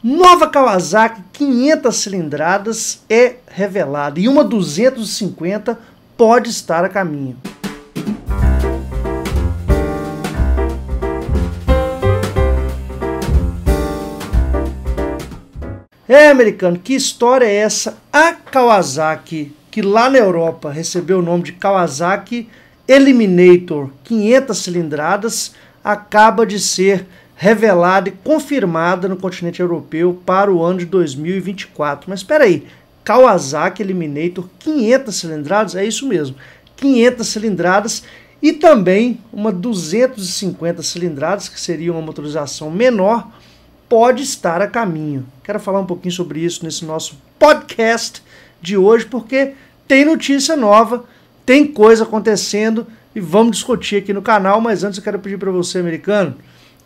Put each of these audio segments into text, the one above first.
Nova Kawasaki 500 cilindradas é revelada e uma 250 pode estar a caminho. É, americano, que história é essa? A Kawasaki, que lá na Europa recebeu o nome de Kawasaki Eliminator 500 cilindradas, acaba de ser revelada e confirmada no continente europeu para o ano de 2024. Mas espera aí, Kawasaki Eliminator 500 cilindradas, é isso mesmo, 500 cilindradas e também uma 250 cilindradas, que seria uma motorização menor, pode estar a caminho. Quero falar um pouquinho sobre isso nesse nosso podcast de hoje, porque tem notícia nova, tem coisa acontecendo e vamos discutir aqui no canal. Mas antes eu quero pedir para você, americano,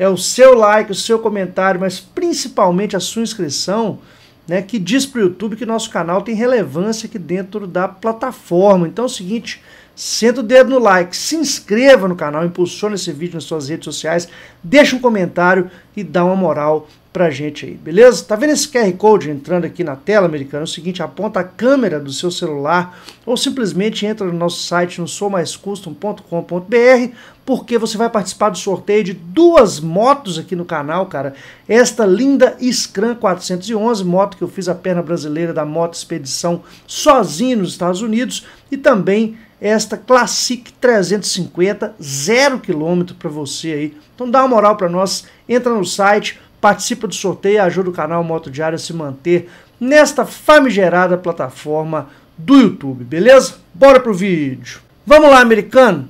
é o seu like, o seu comentário, mas principalmente a sua inscrição, né, que diz para o YouTube que nosso canal tem relevância aqui dentro da plataforma. Então é o seguinte, senta o dedo no like, se inscreva no canal, impulsiona esse vídeo nas suas redes sociais, deixa um comentário e dá uma moral para gente aí, beleza? Tá vendo esse QR Code entrando aqui na tela, americano? É o seguinte, aponta a câmera do seu celular ou simplesmente entra no nosso site no soumaiscustom.com.br porque você vai participar do sorteio de duas motos aqui no canal, cara. Esta linda Scram 411, moto que eu fiz a perna brasileira da moto expedição sozinho nos Estados Unidos e também esta Classic 350, zero quilômetro para você aí. Então dá uma moral para nós, entra no site, participa do sorteio, ajuda o canal Moto Diário a se manter nesta famigerada plataforma do YouTube, beleza? Bora pro vídeo. Vamos lá, americano.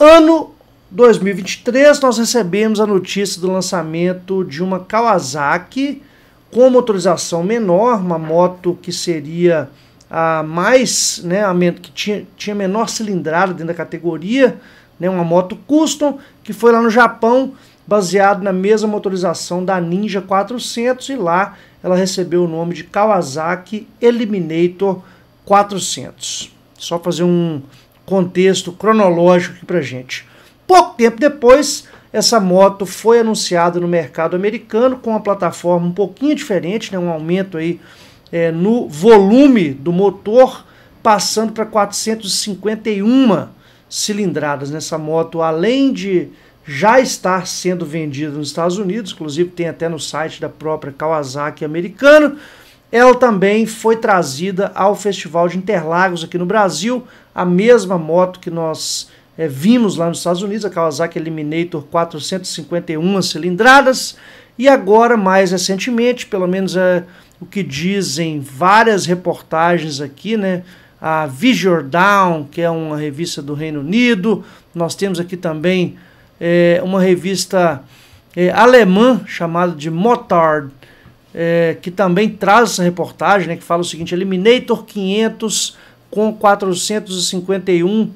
Ano 2023, nós recebemos a notícia do lançamento de uma Kawasaki com motorização menor, uma moto que seria a mais, né, a que tinha, tinha menor cilindrada dentro da categoria, né, uma moto custom que foi lá no Japão baseado na mesma motorização da Ninja 400 e lá ela recebeu o nome de Kawasaki Eliminator 400. Só fazer um contexto cronológico aqui pra gente. Pouco tempo depois, essa moto foi anunciada no mercado americano com uma plataforma um pouquinho diferente, né, um aumento aí é, no volume do motor, passando para 451 cilindradas. Nessa moto, além de já está sendo vendida nos Estados Unidos, inclusive tem até no site da própria Kawasaki americano. Ela também foi trazida ao Festival de Interlagos aqui no Brasil, a mesma moto que nós é, vimos lá nos Estados Unidos, a Kawasaki Eliminator 451 cilindradas, e agora, mais recentemente, pelo menos é, o que dizem várias reportagens aqui, né? A Visual Down, que é uma revista do Reino Unido, nós temos aqui também é, uma revista é, alemã chamada de Motard, é, que também traz essa reportagem, né, que fala o seguinte: Eliminator 500 com 451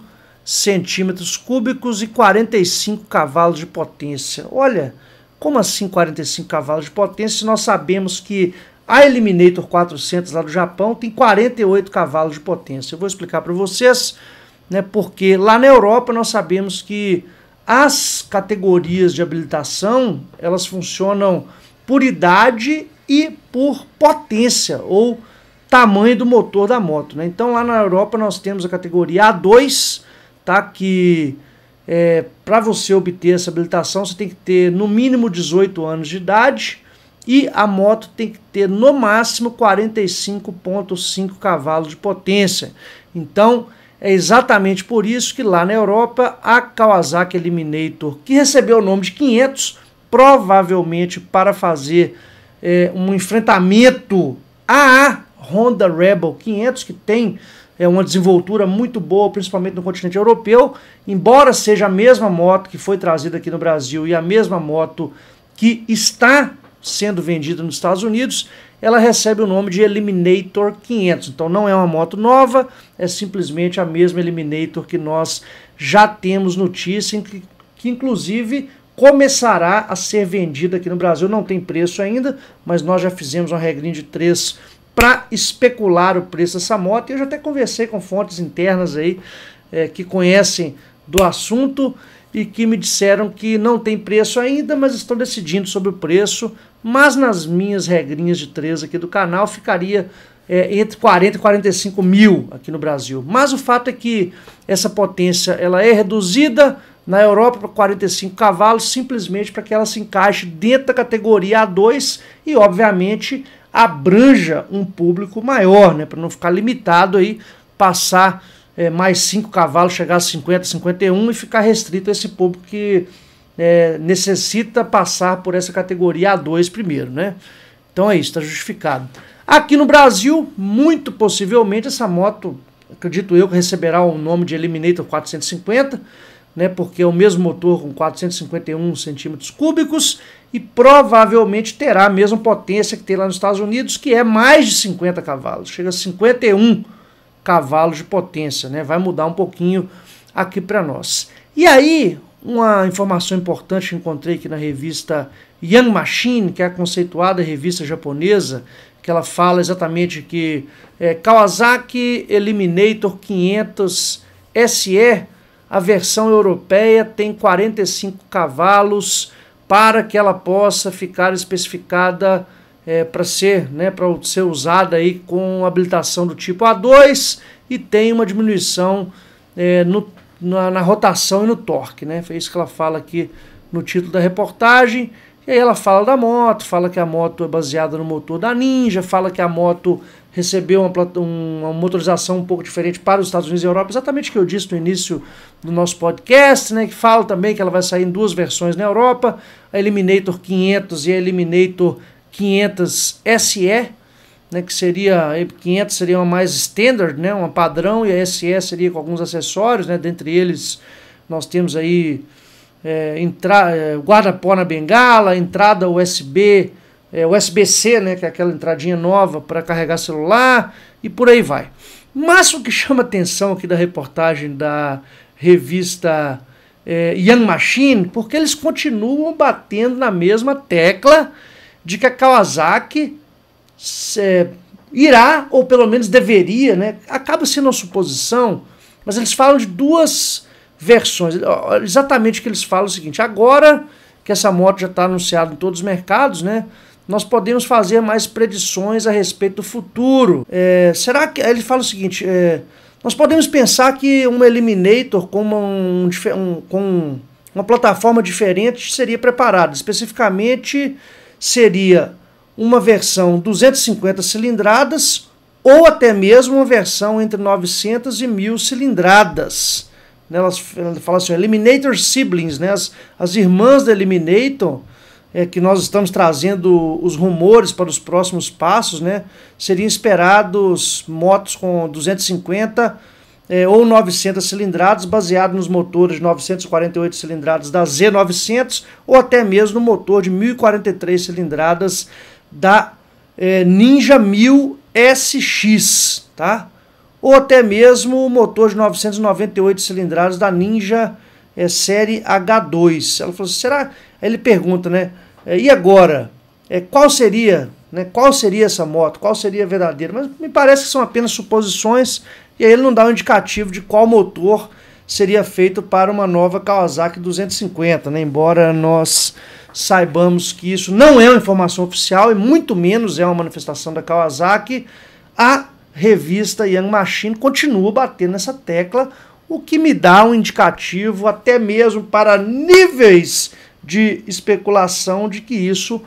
centímetros cúbicos e 45 cavalos de potência. Olha, como assim 45 cavalos de potência se nós sabemos que a Eliminator 400 lá do Japão tem 48 cavalos de potência? Eu vou explicar para vocês, né, porque lá na Europa nós sabemos que as categorias de habilitação, elas funcionam por idade e por potência ou tamanho do motor da moto. Né? Então lá na Europa nós temos a categoria A2, tá? que é, para você obter essa habilitação você tem que ter no mínimo 18 anos de idade e a moto tem que ter no máximo 45,5 cavalos de potência. Então é exatamente por isso que lá na Europa a Kawasaki Eliminator, que recebeu o nome de 500, provavelmente para fazer é, um enfrentamento à Honda Rebel 500, que tem é, uma desenvoltura muito boa, principalmente no continente europeu, embora seja a mesma moto que foi trazida aqui no Brasil e a mesma moto que está sendo vendida nos Estados Unidos, ela recebe o nome de Eliminator 500. Então não é uma moto nova, é simplesmente a mesma Eliminator que nós já temos notícia, que, que inclusive começará a ser vendida aqui no Brasil. Não tem preço ainda, mas nós já fizemos uma regrinha de três para especular o preço dessa moto. Eu já até conversei com fontes internas aí é, que conhecem do assunto e que me disseram que não tem preço ainda, mas estão decidindo sobre o preço. Mas nas minhas regrinhas de 13 aqui do canal ficaria é, entre 40 e 45 mil aqui no Brasil. Mas o fato é que essa potência ela é reduzida na Europa para 45 cavalos, simplesmente para que ela se encaixe dentro da categoria A2 e, obviamente, abranja um público maior, né, para não ficar limitado aí, passar é, mais 5 cavalos, chegar a 50, 51 e ficar restrito a esse público que é, necessita passar por essa categoria A2 primeiro, né? Então é isso, está justificado. Aqui no Brasil, muito possivelmente essa moto, acredito eu, que receberá o nome de Eliminator 450, né, porque é o mesmo motor com 451 centímetros cúbicos e provavelmente terá a mesma potência que tem lá nos Estados Unidos, que é mais de 50 cavalos, chega a 51 cavalos cavalos de potência, né? Vai mudar um pouquinho aqui para nós. E aí, uma informação importante que encontrei aqui na revista Young Machine, que é a conceituada revista japonesa, que ela fala exatamente que é, Kawasaki Eliminator 500 SE, a versão europeia tem 45 cavalos para que ela possa ficar especificada é, para ser, né, para ser usada aí com habilitação do tipo A2 e tem uma diminuição é, no, na, na, rotação e no torque, né? Foi isso que ela fala aqui no título da reportagem. E aí ela fala da moto, fala que a moto é baseada no motor da Ninja, fala que a moto recebeu uma, uma motorização um pouco diferente para os Estados Unidos e Europa, exatamente o que eu disse no início do nosso podcast, né? Que fala também que ela vai sair em duas versões na Europa, a Eliminator 500 e a Eliminator 500 SE, né, que seria 500 seria uma mais standard, né, uma padrão, e a SE seria com alguns acessórios, né, dentre eles nós temos aí é, entra, é, guarda-pó na bengala, entrada USB, é, USB-C, né, que é aquela entradinha nova para carregar celular, e por aí vai. Mas o que chama atenção aqui da reportagem da revista é, Young Machine, porque eles continuam batendo na mesma tecla de que a Kawasaki é, irá, ou pelo menos deveria, né? acaba sendo uma suposição, mas eles falam de duas versões. Exatamente o que eles falam é o seguinte: agora que essa moto já está anunciada em todos os mercados, né? Nós podemos fazer mais predições a respeito do futuro. É, será que. Ele fala o seguinte: é, nós podemos pensar que um Eliminator com um, um, com uma plataforma diferente seria preparado, especificamente seria uma versão 250 cilindradas ou até mesmo uma versão entre 900 e 1000 cilindradas. Né, elas falam assim, Eliminator Siblings, né? as, as irmãs da Eliminator, é, que nós estamos trazendo os rumores para os próximos passos, né? seriam esperados motos com 250 é, ou 900 cilindradas, baseado nos motores de 948 cilindradas da Z900, ou até mesmo no motor de 1043 cilindradas da é, Ninja 1000 SX, tá? ou até mesmo o motor de 998 cilindradas da Ninja é, série H2. Ela falou, assim, será? Aí ele pergunta, né? É, e agora? É, qual seria né? Qual seria essa moto? Qual seria a verdadeira? Mas me parece que são apenas suposições e aí ele não dá um indicativo de qual motor seria feito para uma nova Kawasaki 250, né? embora nós saibamos que isso não é uma informação oficial e muito menos é uma manifestação da Kawasaki, a revista Young Machine continua batendo nessa tecla, o que me dá um indicativo até mesmo para níveis de especulação de que isso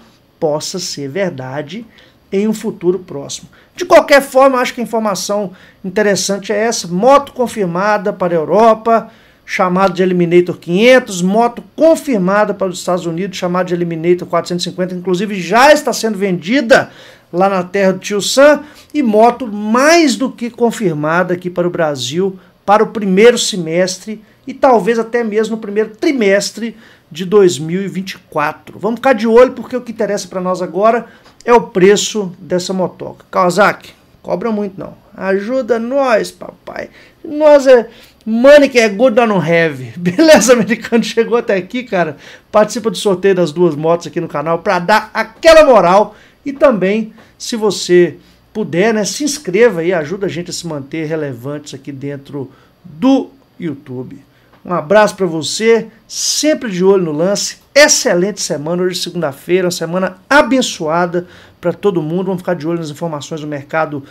possa ser verdade em um futuro próximo. De qualquer forma, acho que a informação interessante é essa: moto confirmada para a Europa, chamado de Eliminator 500, moto confirmada para os Estados Unidos, chamado de Eliminator 450, inclusive já está sendo vendida lá na terra do Tio Sam, e moto mais do que confirmada aqui para o Brasil para o primeiro semestre e talvez até mesmo no primeiro trimestre de 2024. Vamos ficar de olho porque o que interessa para nós agora é o preço dessa motoca. Kawasaki, cobra muito não. Ajuda nós, papai. Nós é money que é good não have. Beleza, americano? Chegou até aqui, cara. Participa do sorteio das duas motos aqui no canal para dar aquela moral e também, se você puder, né, se inscreva e ajuda a gente a se manter relevantes aqui dentro do YouTube. Um abraço para você, sempre de olho no lance. Excelente semana, hoje é segunda-feira, uma semana abençoada para todo mundo. Vamos ficar de olho nas informações do mercado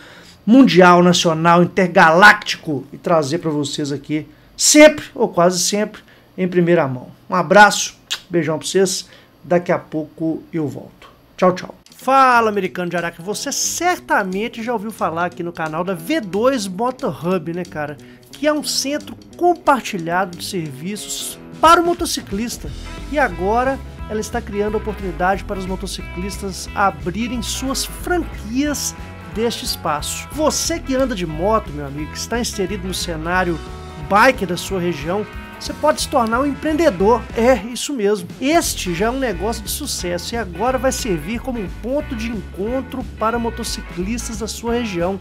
mundial, nacional, intergaláctico e trazer para vocês aqui sempre ou quase sempre em primeira mão. Um abraço, beijão para vocês. Daqui a pouco eu volto. Tchau, tchau. Fala, americano de Araca. Você certamente já ouviu falar aqui no canal da V2 Motor Hub, né, cara? que é um centro compartilhado de serviços para o motociclista. E agora ela está criando oportunidade para os motociclistas abrirem suas franquias deste espaço. Você que anda de moto, meu amigo, que está inserido no cenário bike da sua região, você pode se tornar um empreendedor. É, isso mesmo. Este já é um negócio de sucesso e agora vai servir como um ponto de encontro para motociclistas da sua região